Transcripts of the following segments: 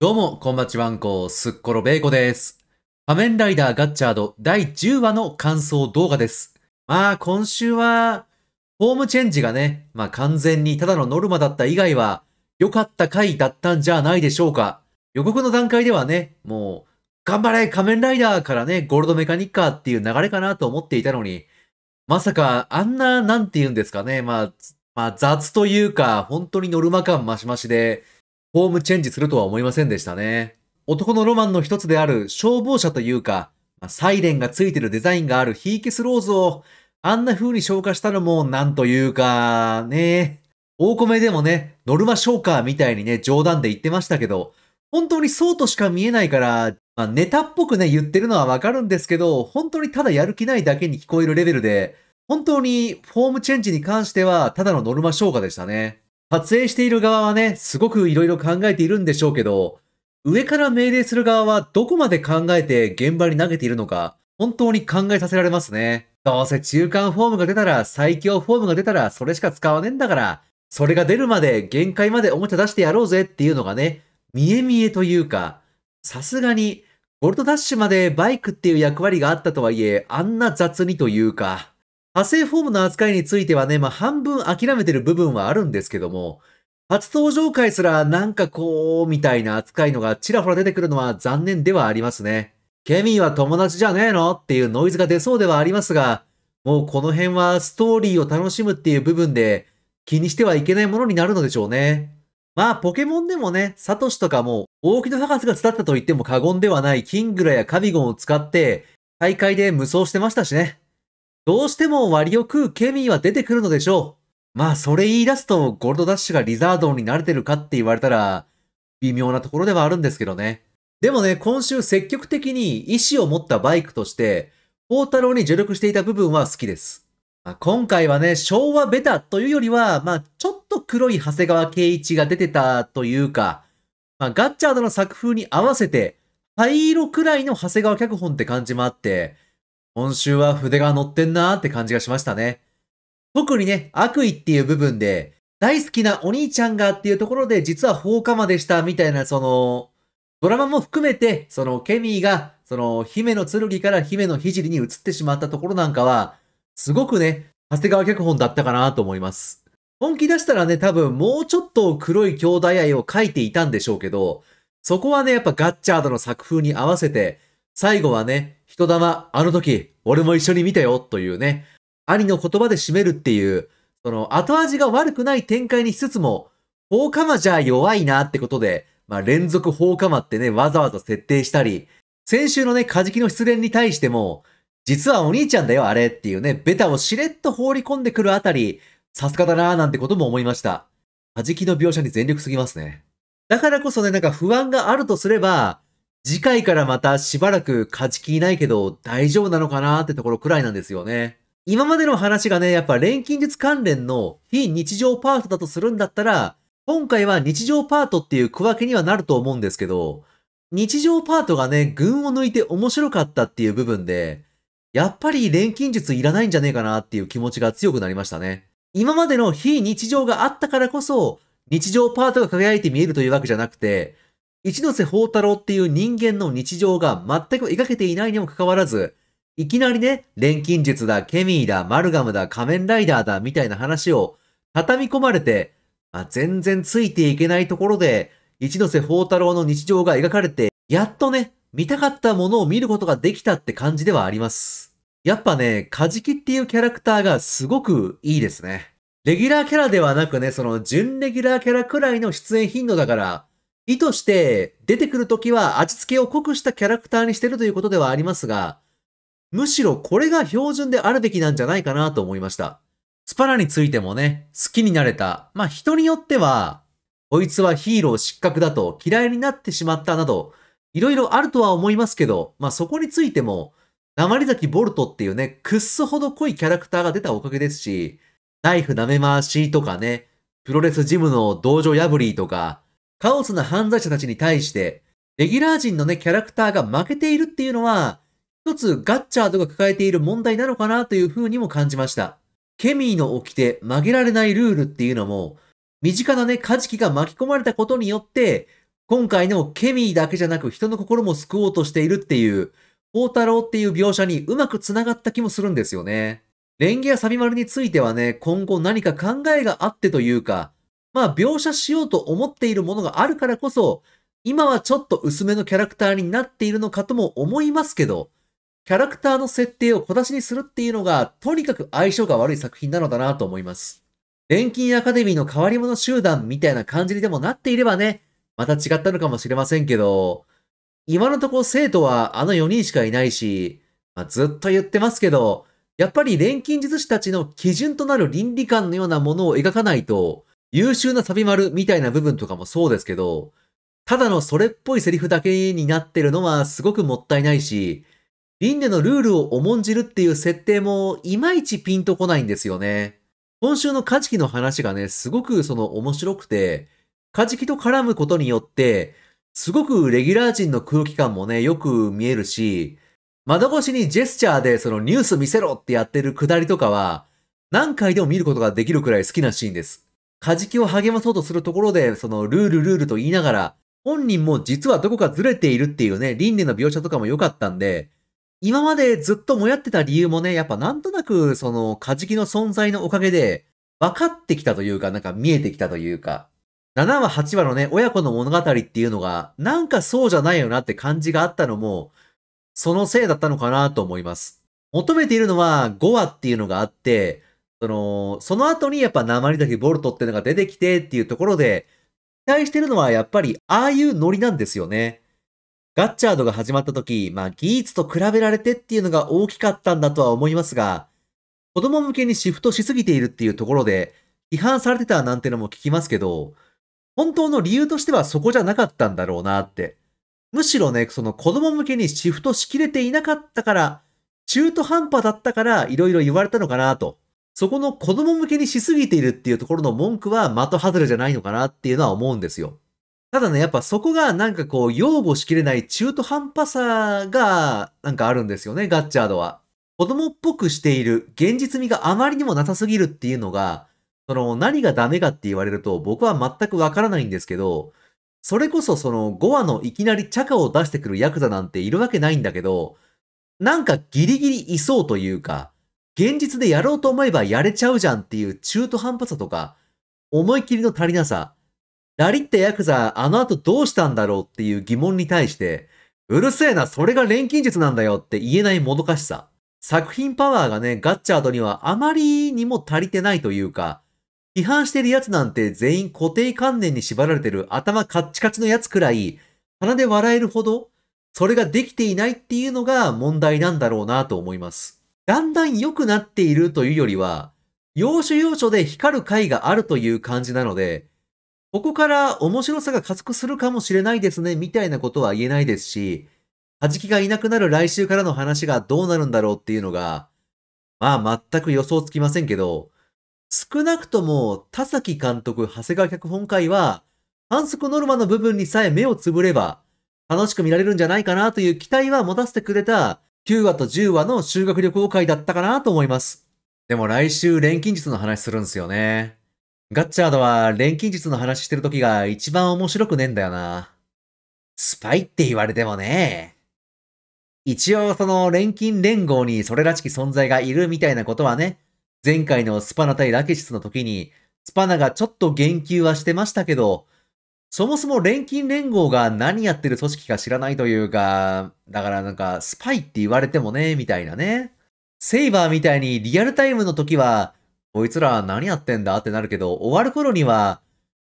どうも、こんばちわんこ、すっころべいこです。仮面ライダーガッチャード第10話の感想動画です。まあ、今週は、ホームチェンジがね、まあ完全にただのノルマだった以外は、良かった回だったんじゃないでしょうか。予告の段階ではね、もう、頑張れ仮面ライダーからね、ゴールドメカニッカーっていう流れかなと思っていたのに、まさか、あんな、なんて言うんですかね、まあ、まあ雑というか、本当にノルマ感マシマシで、ホームチェンジするとは思いませんでしたね。男のロマンの一つである消防車というか、サイレンがついてるデザインがあるヒーケスローズを、あんな風に消化したのも、なんというか、ね。大米でもね、ノルマ消化みたいにね、冗談で言ってましたけど、本当にそうとしか見えないから、まあ、ネタっぽくね、言ってるのはわかるんですけど、本当にただやる気ないだけに聞こえるレベルで、本当にフォームチェンジに関しては、ただのノルマ消化でしたね。撮影している側はね、すごくいろいろ考えているんでしょうけど、上から命令する側はどこまで考えて現場に投げているのか、本当に考えさせられますね。どうせ中間フォームが出たら、最強フォームが出たら、それしか使わねえんだから、それが出るまで限界までおもちゃ出してやろうぜっていうのがね、見え見えというか、さすがに、ボルトダッシュまでバイクっていう役割があったとはいえ、あんな雑にというか、派生フォームの扱いについてはね、まあ半分諦めてる部分はあるんですけども、初登場回すらなんかこう、みたいな扱いのがちらほら出てくるのは残念ではありますね。ケミーは友達じゃねえのっていうノイズが出そうではありますが、もうこの辺はストーリーを楽しむっていう部分で気にしてはいけないものになるのでしょうね。まあポケモンでもね、サトシとかも大木の博士が伝ったと言っても過言ではないキングラやカビゴンを使って大会で無双してましたしね。どうしても割を食うケミーは出てくるのでしょう。まあ、それ言い出すと、ゴールドダッシュがリザードンに慣れてるかって言われたら、微妙なところではあるんですけどね。でもね、今週積極的に意志を持ったバイクとして、宝太郎に助力していた部分は好きです。まあ、今回はね、昭和ベタというよりは、まあ、ちょっと黒い長谷川圭一が出てたというか、まあ、ガッチャードの作風に合わせて、灰色くらいの長谷川脚本って感じもあって、今週は筆が乗ってんなーって感じがしましたね。特にね、悪意っていう部分で、大好きなお兄ちゃんがっていうところで、実は放火魔でしたみたいな、その、ドラマも含めて、その、ケミーが、その、姫の剣から姫の聖に移ってしまったところなんかは、すごくね、長谷川脚本だったかなと思います。本気出したらね、多分もうちょっと黒い兄弟愛を書いていたんでしょうけど、そこはね、やっぱガッチャードの作風に合わせて、最後はね、人玉、あの時、俺も一緒に見たよ、というね、兄の言葉で締めるっていう、その後味が悪くない展開にしつつも、放火魔じゃ弱いなってことで、まあ、連続放火魔ってね、わざわざ設定したり、先週のね、カジキの失恋に対しても、実はお兄ちゃんだよ、あれっていうね、ベタをしれっと放り込んでくるあたり、さすがだなーなんてことも思いました。カジキの描写に全力すぎますね。だからこそね、なんか不安があるとすれば、次回からまたしばらく勝ちきいないけど大丈夫なのかなってところくらいなんですよね。今までの話がね、やっぱ錬金術関連の非日常パートだとするんだったら、今回は日常パートっていう区分けにはなると思うんですけど、日常パートがね、群を抜いて面白かったっていう部分で、やっぱり錬金術いらないんじゃねえかなっていう気持ちが強くなりましたね。今までの非日常があったからこそ、日常パートが輝いて見えるというわけじゃなくて、一ノ瀬宝太郎っていう人間の日常が全く描けていないにもかかわらず、いきなりね、錬金術だ、ケミーだ、マルガムだ、仮面ライダーだ、みたいな話を畳み込まれて、あ全然ついていけないところで、一ノ瀬宝太郎の日常が描かれて、やっとね、見たかったものを見ることができたって感じではあります。やっぱね、カジキっていうキャラクターがすごくいいですね。レギュラーキャラではなくね、その準レギュラーキャラくらいの出演頻度だから、意図して出てくるときは味付けを濃くしたキャラクターにしてるということではありますが、むしろこれが標準であるべきなんじゃないかなと思いました。スパラについてもね、好きになれた。まあ人によっては、こいつはヒーロー失格だと嫌いになってしまったなど、いろいろあるとは思いますけど、まあそこについても、鉛崎ボルトっていうね、くっすほど濃いキャラクターが出たおかげですし、ナイフ舐め回しとかね、プロレスジムの道場破りとか、カオスな犯罪者たちに対して、レギュラー陣のね、キャラクターが負けているっていうのは、一つガッチャードが抱えている問題なのかなという風にも感じました。ケミーの掟曲げられないルールっていうのも、身近なね、カジキが巻き込まれたことによって、今回のケミーだけじゃなく人の心も救おうとしているっていう、宝太郎っていう描写にうまく繋がった気もするんですよね。レンゲやサビマルについてはね、今後何か考えがあってというか、まあ描写しようと思っているものがあるからこそ、今はちょっと薄めのキャラクターになっているのかとも思いますけど、キャラクターの設定を小出しにするっていうのが、とにかく相性が悪い作品なのだなと思います。錬金アカデミーの変わり者集団みたいな感じにでもなっていればね、また違ったのかもしれませんけど、今のところ生徒はあの4人しかいないし、まあ、ずっと言ってますけど、やっぱり錬金術師たちの基準となる倫理観のようなものを描かないと、優秀なサビ丸みたいな部分とかもそうですけど、ただのそれっぽいセリフだけになってるのはすごくもったいないし、輪廻のルールを重んじるっていう設定もいまいちピンとこないんですよね。今週のカジキの話がね、すごくその面白くて、カジキと絡むことによって、すごくレギュラー陣の空気感もね、よく見えるし、窓越しにジェスチャーでそのニュース見せろってやってるくだりとかは、何回でも見ることができるくらい好きなシーンです。カジキを励まそうとするところで、そのルールルールと言いながら、本人も実はどこかずれているっていうね、輪廻の描写とかも良かったんで、今までずっともやってた理由もね、やっぱなんとなく、その、カジキの存在のおかげで、分かってきたというか、なんか見えてきたというか、7話、8話のね、親子の物語っていうのが、なんかそうじゃないよなって感じがあったのも、そのせいだったのかなと思います。求めているのは5話っていうのがあって、その、その後にやっぱ鉛だけボルトってのが出てきてっていうところで、期待してるのはやっぱりああいうノリなんですよね。ガッチャードが始まった時、まあギーツと比べられてっていうのが大きかったんだとは思いますが、子供向けにシフトしすぎているっていうところで、批判されてたなんてのも聞きますけど、本当の理由としてはそこじゃなかったんだろうなって。むしろね、その子供向けにシフトしきれていなかったから、中途半端だったから色々言われたのかなと。そこの子供向けにしすぎているっていうところの文句は的外れじゃないのかなっていうのは思うんですよ。ただね、やっぱそこがなんかこう、擁護しきれない中途半端さがなんかあるんですよね、ガッチャードは。子供っぽくしている、現実味があまりにもなさすぎるっていうのが、その何がダメかって言われると僕は全くわからないんですけど、それこそその5話のいきなりチャカを出してくるヤクザなんているわけないんだけど、なんかギリギリいそうというか、現実でやろうと思えばやれちゃうじゃんっていう中途半端さとか、思い切りの足りなさ、ラリってヤクザ、あの後どうしたんだろうっていう疑問に対して、うるせえな、それが錬金術なんだよって言えないもどかしさ。作品パワーがね、ガッチャードにはあまりにも足りてないというか、批判してる奴なんて全員固定観念に縛られてる頭カッチカチの奴くらい、鼻で笑えるほど、それができていないっていうのが問題なんだろうなと思います。だんだん良くなっているというよりは、要所要所で光る回があるという感じなので、ここから面白さが加速するかもしれないですね、みたいなことは言えないですし、弾きがいなくなる来週からの話がどうなるんだろうっていうのが、まあ全く予想つきませんけど、少なくとも田崎監督、長谷川脚本会は、反則ノルマの部分にさえ目をつぶれば、楽しく見られるんじゃないかなという期待は持たせてくれた9話と10話の修学旅行会だったかなと思います。でも来週錬金術の話するんですよね。ガッチャードは錬金術の話してる時が一番面白くねえんだよな。スパイって言われてもね。一応その錬金連合にそれらしき存在がいるみたいなことはね、前回のスパナ対ラケシスの時に、スパナがちょっと言及はしてましたけど、そもそも錬金連合が何やってる組織か知らないというか、だからなんか、スパイって言われてもね、みたいなね。セイバーみたいにリアルタイムの時は、こいつら何やってんだってなるけど、終わる頃には、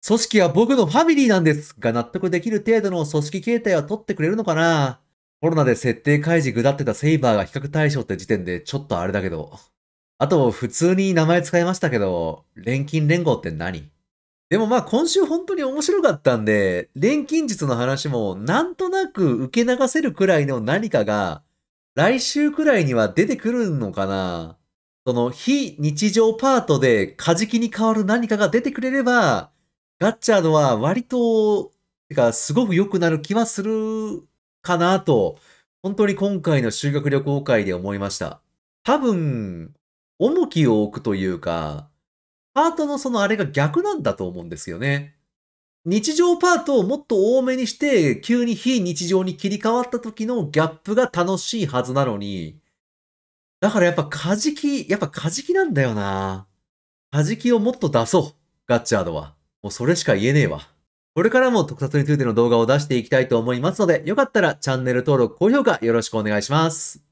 組織は僕のファミリーなんですが納得できる程度の組織形態は取ってくれるのかなコロナで設定開示下ってたセイバーが比較対象って時点でちょっとあれだけど。あと、普通に名前使いましたけど、錬金連合って何でもまあ今週本当に面白かったんで、錬金術の話もなんとなく受け流せるくらいの何かが、来週くらいには出てくるのかなその非日常パートでカジキに変わる何かが出てくれれば、ガッチャードは割と、てかすごく良くなる気はするかなと、本当に今回の修学旅行会で思いました。多分、重きを置くというか、パートのそのあれが逆なんだと思うんですよね。日常パートをもっと多めにして、急に非日常に切り替わった時のギャップが楽しいはずなのに。だからやっぱカジキ、やっぱカジキなんだよな。カジキをもっと出そう。ガッチャードは。もうそれしか言えねえわ。これからも特撮についての動画を出していきたいと思いますので、よかったらチャンネル登録、高評価よろしくお願いします。